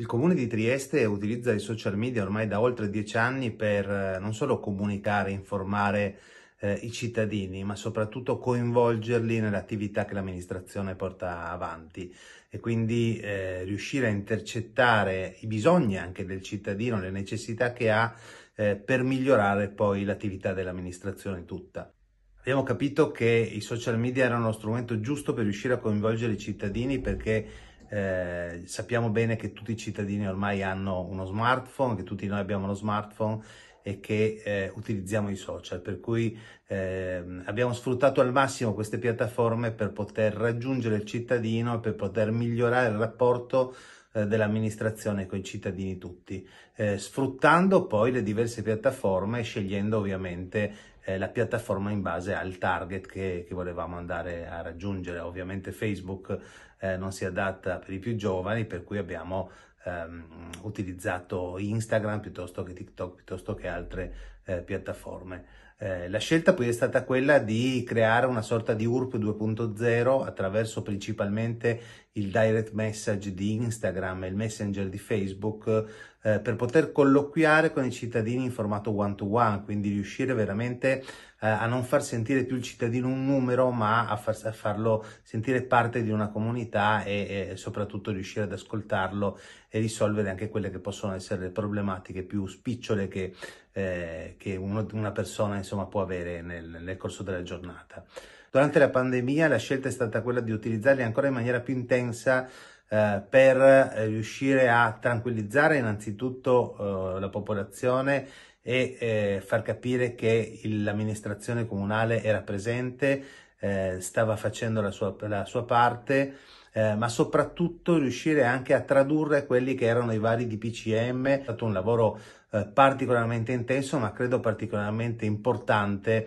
Il comune di Trieste utilizza i social media ormai da oltre dieci anni per eh, non solo comunicare, informare eh, i cittadini, ma soprattutto coinvolgerli nelle attività che l'amministrazione porta avanti e quindi eh, riuscire a intercettare i bisogni anche del cittadino, le necessità che ha eh, per migliorare poi l'attività dell'amministrazione tutta. Abbiamo capito che i social media erano lo strumento giusto per riuscire a coinvolgere i cittadini perché eh, sappiamo bene che tutti i cittadini ormai hanno uno smartphone, che tutti noi abbiamo uno smartphone e che eh, utilizziamo i social, per cui eh, abbiamo sfruttato al massimo queste piattaforme per poter raggiungere il cittadino, per poter migliorare il rapporto eh, dell'amministrazione con i cittadini tutti, eh, sfruttando poi le diverse piattaforme e scegliendo ovviamente eh, la piattaforma in base al target che, che, volevamo andare a raggiungere. Ovviamente Facebook eh, non si adatta per i più giovani, per cui abbiamo ehm, utilizzato Instagram piuttosto che TikTok, piuttosto che altre eh, piattaforme. Eh, la scelta poi è stata quella di creare una sorta di URP 2.0 attraverso principalmente il direct message di Instagram e il messenger di Facebook eh, per poter colloquiare con i cittadini in formato one-to-one, quindi riuscire veramente eh, a non far sentire più il cittadino un numero, ma a, far, a farlo sentire parte di una comunità e, e soprattutto riuscire ad ascoltarlo e risolvere anche quelle che possono essere le problematiche più spicciole che eh, che uno, una persona insomma, può avere nel, nel, corso della giornata. Durante la pandemia la scelta è stata quella di utilizzarli ancora in maniera più intensa eh, per eh, riuscire a tranquillizzare innanzitutto eh, la popolazione e eh, far capire che l'amministrazione comunale era presente, eh, stava facendo la sua, la sua parte, ma soprattutto riuscire anche a tradurre quelli che erano i vari DPCM. È stato un lavoro particolarmente intenso, ma credo particolarmente importante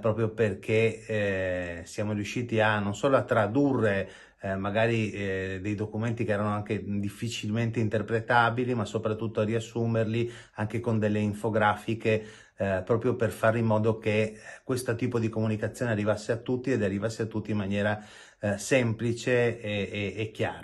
proprio perché siamo riusciti a non solo a tradurre eh, magari eh, dei documenti che erano anche difficilmente interpretabili, ma soprattutto a riassumerli anche con delle infografiche eh, proprio per fare in modo che eh, questo tipo di comunicazione arrivasse a tutti ed arrivasse a tutti in maniera eh, semplice e, e, e chiara.